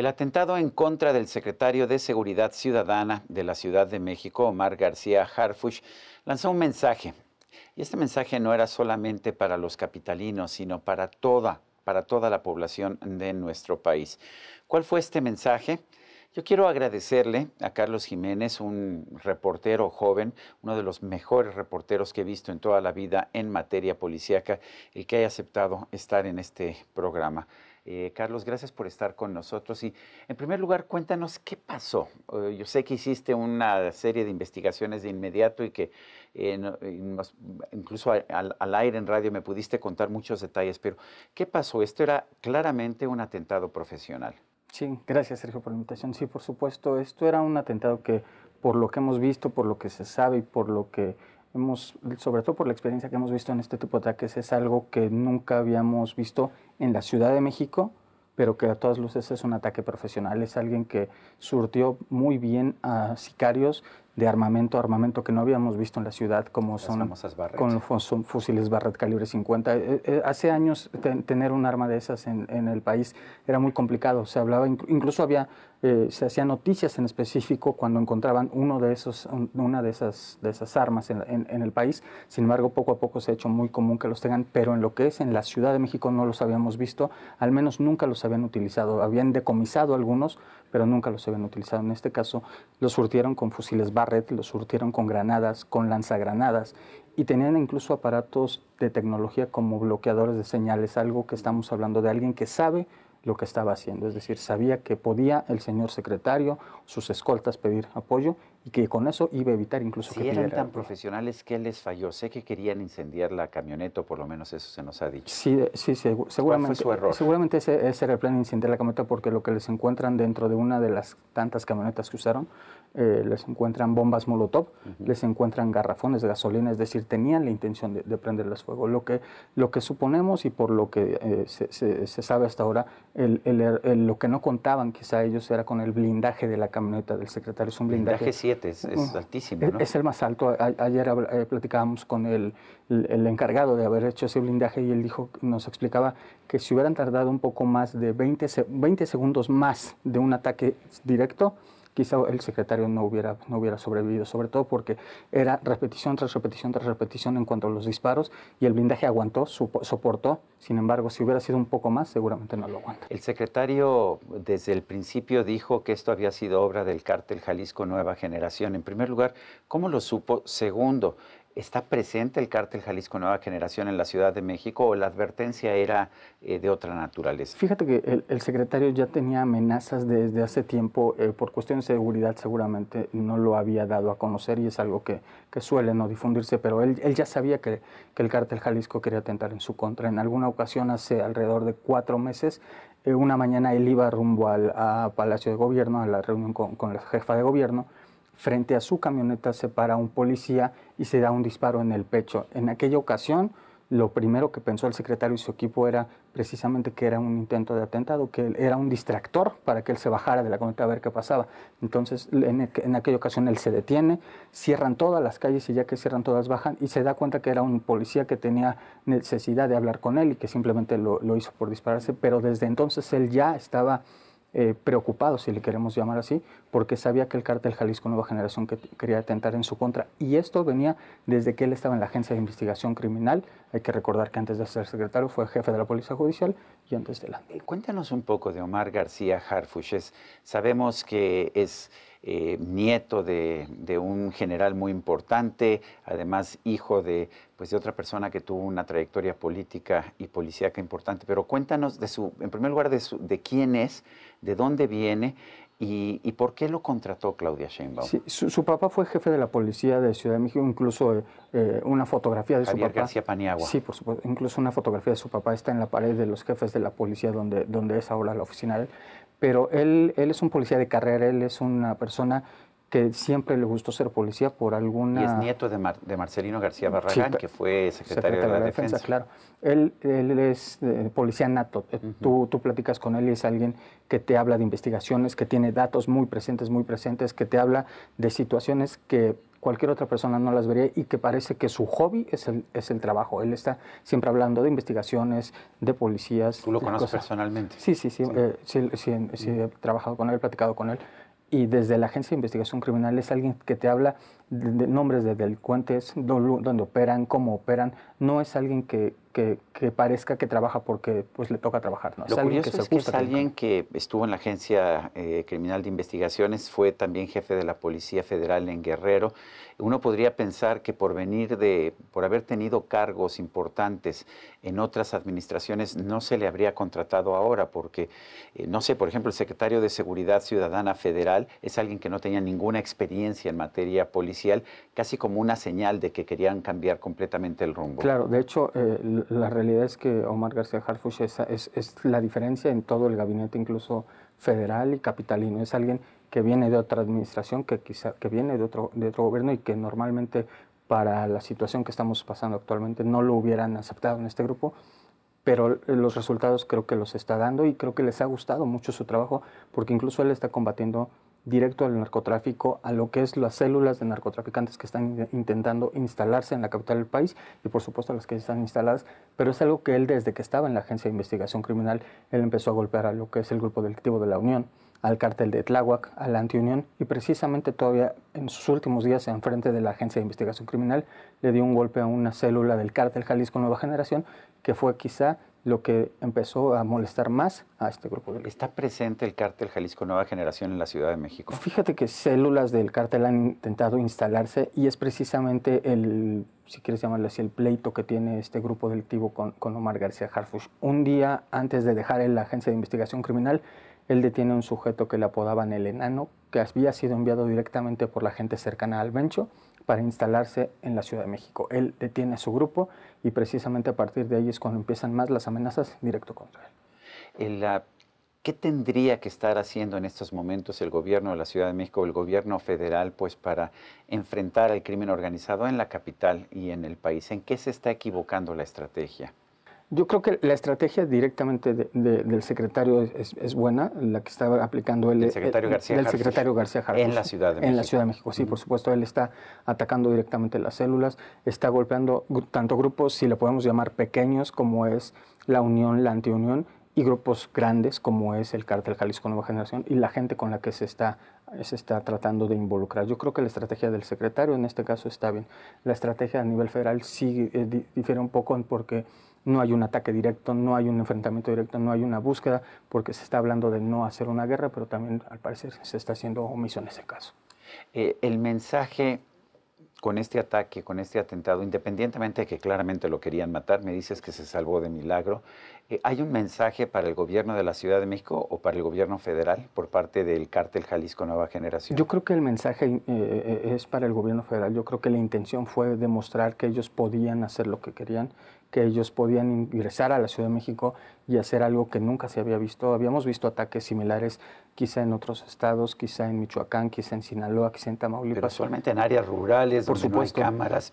El atentado en contra del secretario de Seguridad Ciudadana de la Ciudad de México, Omar García Harfuch, lanzó un mensaje. Y este mensaje no era solamente para los capitalinos, sino para toda, para toda la población de nuestro país. ¿Cuál fue este mensaje? Yo quiero agradecerle a Carlos Jiménez, un reportero joven, uno de los mejores reporteros que he visto en toda la vida en materia policíaca, el que haya aceptado estar en este programa. Eh, Carlos, gracias por estar con nosotros. Y en primer lugar, cuéntanos qué pasó. Eh, yo sé que hiciste una serie de investigaciones de inmediato y que eh, incluso al, aire en radio me pudiste contar muchos detalles, pero ¿qué pasó? Esto era claramente un atentado profesional. Sí, gracias Sergio por la invitación. Sí, por supuesto, esto era un atentado que por lo que hemos visto, por lo que se sabe y por lo que hemos, sobre todo por la experiencia que hemos visto en este tipo de ataques, es algo que nunca habíamos visto en la Ciudad de México, pero que a todas luces es un ataque profesional. Es alguien que surtió muy bien a sicarios de armamento, armamento que no habíamos visto en la ciudad, como son, con, son fusiles barret calibre 50. Eh, eh, hace años tener un arma de esas en, el país era muy complicado. Se hablaba, incluso había, eh, se hacían noticias en específico cuando encontraban uno de esos, una de esas, de esas armas en, el país. Sin embargo, poco a poco se ha hecho muy común que los tengan, pero en lo que es en la Ciudad de México no los habíamos visto, al menos nunca los habían utilizado. Habían decomisado algunos, pero nunca los habían utilizado. En este caso, los surtieron con fusiles red lo surtieron con granadas, con lanzagranadas y tenían incluso aparatos de tecnología como bloqueadores de señales, algo que estamos hablando de alguien que sabe lo que estaba haciendo, es decir, sabía que podía el señor secretario, sus escoltas pedir apoyo y que con eso iba a evitar incluso si que eran tan profesionales que les falló. Sé que querían incendiar la camioneta, o por lo menos eso se nos ha dicho. Sí, sí, seguramente. su error? Seguramente ese, ese, era el plan incendiar la camioneta porque lo que les encuentran dentro de una de las tantas camionetas que usaron, eh, les encuentran bombas molotov, les encuentran garrafones de gasolina, es decir, tenían la intención de, prenderles fuego. Lo que, lo que suponemos y por lo que eh, se, sabe hasta ahora, lo que no contaban quizá ellos era con el blindaje de la camioneta del secretario. Es un blindaje, blindaje es, altísimo. E, es el más alto. Ayer eh, platicábamos con el, encargado de haber hecho ese blindaje y él dijo, nos explicaba que si hubieran tardado un poco más de 20, 20 segundos más de un ataque directo, quizá el secretario no hubiera, no hubiera sobrevivido, sobre todo porque era repetición tras repetición tras repetición en cuanto a los disparos y el blindaje aguantó, soportó, sin embargo, si hubiera sido un poco más, seguramente no lo aguanta. El secretario desde el principio dijo que esto había sido obra del cártel Jalisco Nueva Generación. En primer lugar, ¿cómo lo supo? Segundo, ¿Está presente el cártel Jalisco Nueva Generación en la Ciudad de México o la advertencia era eh, de otra naturaleza? Fíjate que el, secretario ya tenía amenazas desde hace tiempo, eh, por cuestiones de seguridad seguramente no lo había dado a conocer y es algo que, suele no difundirse, pero él, ya sabía que, el cártel Jalisco quería atentar en su contra. En alguna ocasión, hace alrededor de cuatro meses, eh, una mañana él iba rumbo al Palacio de Gobierno, a la reunión con, con la jefa de gobierno, Frente a su camioneta se para un policía y se da un disparo en el pecho. En aquella ocasión, lo primero que pensó el secretario y su equipo era precisamente que era un intento de atentado, que era un distractor para que él se bajara de la camioneta a ver qué pasaba. Entonces, en, aquella ocasión él se detiene, cierran todas las calles y ya que cierran todas bajan y se da cuenta que era un policía que tenía necesidad de hablar con él y que simplemente lo, lo hizo por dispararse, pero desde entonces él ya estaba eh, preocupado, si le queremos llamar así, porque sabía que el cártel Jalisco Nueva Generación quería atentar en su contra. Y esto venía desde que él estaba en la Agencia de Investigación Criminal. Hay que recordar que antes de ser secretario fue jefe de la Policía Judicial y antes de la... Eh, cuéntanos un poco de Omar García Harfuches, sabemos que es eh, nieto de, un general muy importante, además hijo de, pues, de otra persona que tuvo una trayectoria política y policíaca importante. Pero cuéntanos, de su, en primer lugar, de, de quién es, de dónde viene ¿Y, por qué lo contrató Claudia Sheinbaum? Sí, su, papá fue jefe de la policía de Ciudad de México, incluso eh, eh, una fotografía de su papá. García Paniagua. Sí, por supuesto, incluso una fotografía de su papá está en la pared de los jefes de la policía donde, donde es ahora la oficina Pero él, él es un policía de carrera, él es una persona que siempre le gustó ser policía por alguna... Y es nieto de, Marcelino García Barragán, que fue secretario, de, la Defensa. claro. Él, él es eh, policía nato. Eh, tú, tú platicas con él y es alguien que te habla de investigaciones, que tiene datos muy presentes, muy presentes, que te habla de situaciones que cualquier otra persona no las vería y que parece que su hobby es el, es el trabajo. Él está siempre hablando de investigaciones, de policías. ¿Tú lo conoces personalmente? Sí, sí, sí. sí, eh, sí, sí he trabajado con él, he platicado con él y desde la Agencia de Investigación Criminal es alguien que te habla nombres de delincuentes, donde operan, cómo operan. No es alguien que, que, parezca que trabaja porque pues, le toca trabajar. ¿no? Lo es alguien curioso que es que es alguien que estuvo en la Agencia eh, Criminal de Investigaciones, fue también jefe de la Policía Federal en Guerrero. Uno podría pensar que por venir de, por haber tenido cargos importantes en otras administraciones, no se le habría contratado ahora, porque, eh, no sé, por ejemplo, el secretario de Seguridad Ciudadana Federal es alguien que no tenía ninguna experiencia en materia policial casi como una señal de que querían cambiar completamente el rumbo. Claro, de hecho, eh, la realidad es que Omar García Harfuch es, la diferencia en todo el gabinete, incluso federal y capitalino. Es alguien que viene de otra administración, que quizá que viene de otro gobierno y que normalmente para la situación que estamos pasando actualmente no lo hubieran aceptado en este grupo, pero los resultados creo que los está dando y creo que les ha gustado mucho su trabajo porque incluso él está combatiendo directo al narcotráfico, a lo que es las células de narcotraficantes que están intentando instalarse en la capital del país y por supuesto las que están instaladas, pero es algo que él desde que estaba en la Agencia de Investigación Criminal, él empezó a golpear a lo que es el grupo delictivo de la Unión, al cártel de Tláhuac, a la antiunión y precisamente todavía en sus últimos días en frente de la Agencia de Investigación Criminal le dio un golpe a una célula del cártel Jalisco Nueva Generación que fue quizá lo que empezó a molestar más a este grupo. ¿Está presente el cártel Jalisco Nueva Generación en la Ciudad de México? Fíjate que células del cártel han intentado instalarse y es precisamente el, si quieres llamarlo así, el pleito que tiene este grupo delictivo con, con Omar García Harfuch. Un día antes de dejar el la Agencia de Investigación Criminal, él detiene a un sujeto que le apodaban el enano, que había sido enviado directamente por la gente cercana al Bencho para instalarse en la Ciudad de México. Él detiene a su grupo y precisamente a partir de ahí es cuando empiezan más las amenazas directo contra él. Ah, ¿Qué tendría que estar haciendo en estos momentos el gobierno de la Ciudad de México, el gobierno federal, pues para enfrentar al crimen organizado en la capital y en el país? ¿En qué se está equivocando la estrategia? Yo creo que la estrategia directamente del secretario es, buena, la que está aplicando él. El eh, eh, secretario García del secretario García Javier En la Ciudad de México. En la Ciudad de México, sí, por supuesto. Él está atacando directamente las células, está golpeando tanto grupos, si le podemos llamar pequeños, como es la Unión, la Antiunión, y grupos grandes, como es el Cártel Jalisco Nueva Generación, y la gente con la que se está se está tratando de involucrar. Yo creo que la estrategia del secretario en este caso está bien. La estrategia a nivel federal sí eh, difiere un poco en porque no hay un ataque directo, no hay un enfrentamiento directo, no hay una búsqueda, porque se está hablando de no hacer una guerra, pero también al parecer se está haciendo omiso en ese caso. Eh, el mensaje con este ataque, con este atentado, independientemente de que claramente lo querían matar, me dices que se salvó de milagro, eh, ¿hay un mensaje para el gobierno de la Ciudad de México o para el gobierno federal por parte del cártel Jalisco Nueva Generación? Yo creo que el mensaje eh, es para el gobierno federal. Yo creo que la intención fue demostrar que ellos podían hacer lo que querían, que ellos podían ingresar a la Ciudad de México y hacer algo que nunca se había visto. Habíamos visto ataques similares quizá en otros estados, quizá en Michoacán, quizá en Sinaloa, quizá en Tamaulipas. Pero solamente en áreas rurales, por donde supuesto. hay cámaras.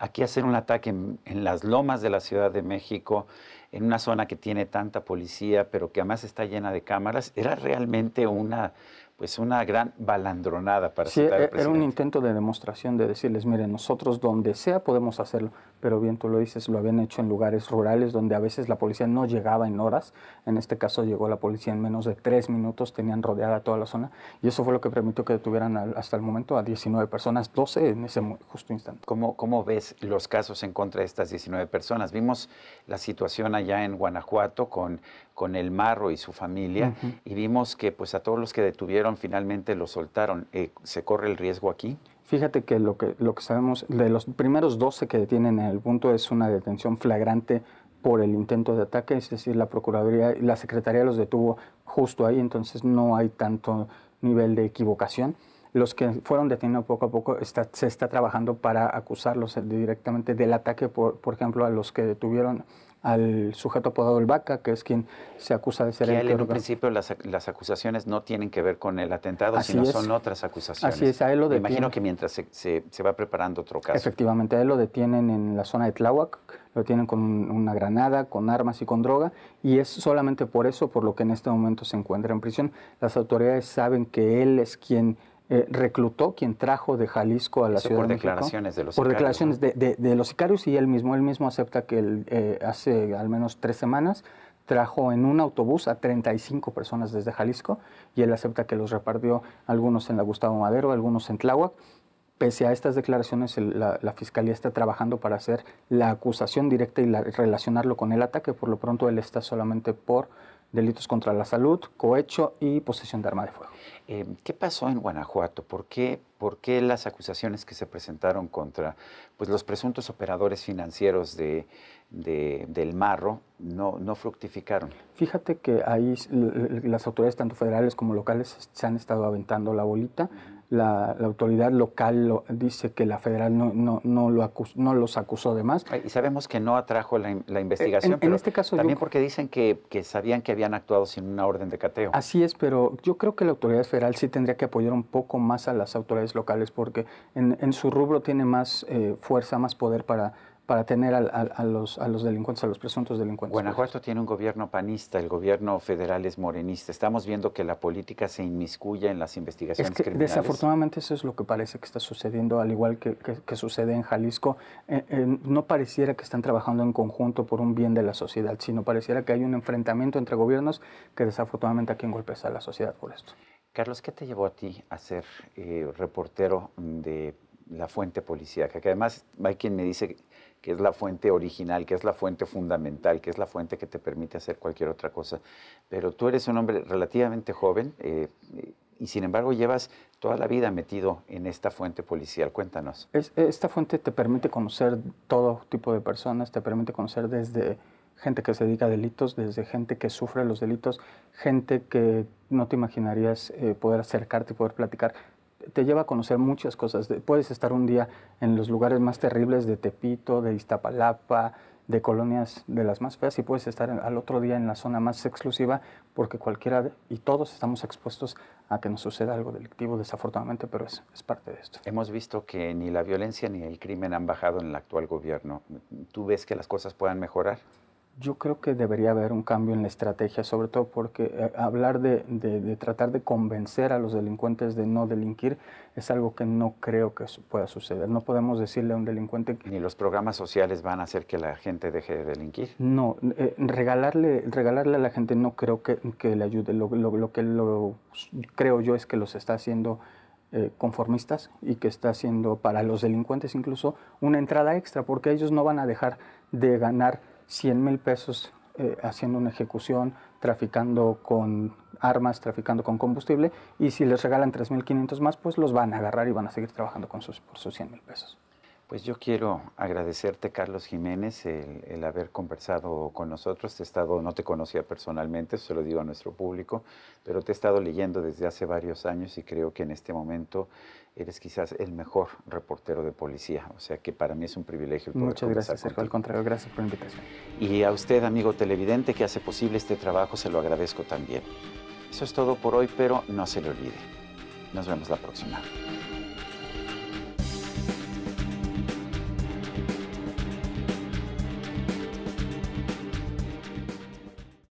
Aquí hacer un ataque en, las lomas de la Ciudad de México, en una zona que tiene tanta policía, pero que además está llena de cámaras, era realmente una, pues una gran balandronada para sí, citar e, Era un intento de demostración de decirles, miren, nosotros donde sea podemos hacerlo, pero bien tú lo dices, lo habían hecho en lugares rurales donde a veces la policía no llegaba en horas, en este caso llegó la policía en menos de tres minutos, tenían rodeada toda la zona y eso fue lo que permitió que detuvieran hasta el momento a 19 personas, 12 en ese justo instante. ¿Cómo, ves los casos en contra de estas 19 personas? Vimos la situación allá en Guanajuato con, el Marro y su familia y vimos que pues a todos los que detuvieron finalmente los soltaron. Eh, ¿Se corre el riesgo aquí? Fíjate que lo que, lo que sabemos, de los primeros 12 que detienen en el punto es una detención flagrante por el intento de ataque, es decir, la Procuraduría y la Secretaría los detuvo justo ahí, entonces no hay tanto nivel de equivocación. Los que fueron detenidos poco a poco se está trabajando para acusarlos eh, directamente del ataque, por ejemplo, a los que detuvieron al sujeto apodado el Vaca, que es quien se acusa de ser el En un principio las, acusaciones no tienen que ver con el atentado, sino son otras acusaciones. Así es, a él lo detienen. imagino que mientras se, se, va preparando otro caso. Efectivamente, a él lo detienen en la zona de Tláhuac, lo tienen con una granada, con armas y con droga, y es solamente por eso por lo que en este momento se encuentra en prisión. Las autoridades saben que él es quien eh, reclutó, quien trajo de Jalisco a la ciudad por de México, declaraciones de los por declaraciones de, los sicarios y él mismo, él mismo acepta que eh, hace al menos tres semanas trajo en un autobús a 35 personas desde Jalisco y él acepta que los repartió algunos en la Gustavo Madero, algunos en Tláhuac. Pese a estas declaraciones, la, fiscalía está trabajando para hacer la acusación directa y relacionarlo con el ataque. Por lo pronto, él está solamente por delitos contra la salud, cohecho y posesión de arma de fuego. Eh, ¿Qué pasó en Guanajuato? ¿Por qué, las acusaciones que se presentaron contra pues, los presuntos operadores financieros de, del marro no, no fructificaron? Fíjate que ahí las autoridades, tanto federales como locales, se han estado aventando la bolita la, autoridad local dice que la federal no, no, no, lo no los acusó de más. Y sabemos que no atrajo la, investigación. Eh, en, este caso También porque dicen que, que, sabían que habían actuado sin una orden de cateo. Así es, pero yo creo que la autoridad federal sí tendría que apoyar un poco más a las autoridades locales porque en, en su rubro tiene más eh, fuerza, más poder para para tener a, los, delincuentes, a los presuntos delincuentes. Guanajuato tiene un gobierno panista, el gobierno federal es morenista. Estamos viendo que la política se inmiscuye en las investigaciones criminales. Desafortunadamente eso es lo que parece que está sucediendo, al igual que, sucede en Jalisco. Eh, eh, no pareciera que están trabajando en conjunto por un bien de la sociedad, sino pareciera que hay un enfrentamiento entre gobiernos que desafortunadamente aquí golpea a la sociedad por esto. Carlos, ¿qué te llevó a ti a ser eh, reportero de la fuente policíaca, que además hay quien me dice que es la fuente original, que es la fuente fundamental, que es la fuente que te permite hacer cualquier otra cosa. Pero tú eres un hombre relativamente joven eh, y sin embargo llevas toda la vida metido en esta fuente policial. Cuéntanos. esta fuente te permite conocer todo tipo de personas, te permite conocer desde gente que se dedica a delitos, desde gente que sufre los delitos, gente que no te imaginarías eh, poder acercarte y poder platicar te lleva a conocer muchas cosas. Puedes estar un día en los lugares más terribles de Tepito, de Iztapalapa, de colonias de las más feas y puedes estar al otro día en la zona más exclusiva porque cualquiera y todos estamos expuestos a que nos suceda algo delictivo desafortunadamente, pero es, es, parte de esto. Hemos visto que ni la violencia ni el crimen han bajado en el actual gobierno. ¿Tú ves que las cosas puedan mejorar? Yo creo que debería haber un cambio en la estrategia, sobre todo porque eh, hablar de, tratar de convencer a los delincuentes de no delinquir es algo que no creo que pueda suceder. No podemos decirle a un delincuente... Ni los programas sociales van a hacer que la gente deje de delinquir. No, eh, regalarle, regalarle a la gente no creo que, le ayude. Lo, que lo, creo yo es que los está haciendo eh, conformistas y que está haciendo para los delincuentes incluso una entrada extra, porque ellos no van a dejar de ganar 100 mil pesos eh, haciendo una ejecución, traficando con armas, traficando con combustible, y si les regalan 3.500 más, pues los van a agarrar y van a seguir trabajando con sus, por sus 100 mil pesos. Pues yo quiero agradecerte, Carlos Jiménez, el, haber conversado con nosotros. Te estado, no te conocía personalmente, se lo digo a nuestro público, pero te he estado leyendo desde hace varios años y creo que en este momento eres quizás el mejor reportero de policía. O sea que para mí es un privilegio. Poder Muchas gracias, Al contrario, gracias por la invitación. Y a usted, amigo televidente, que hace posible este trabajo, se lo agradezco también. Eso es todo por hoy, pero no se le olvide. Nos vemos la próxima.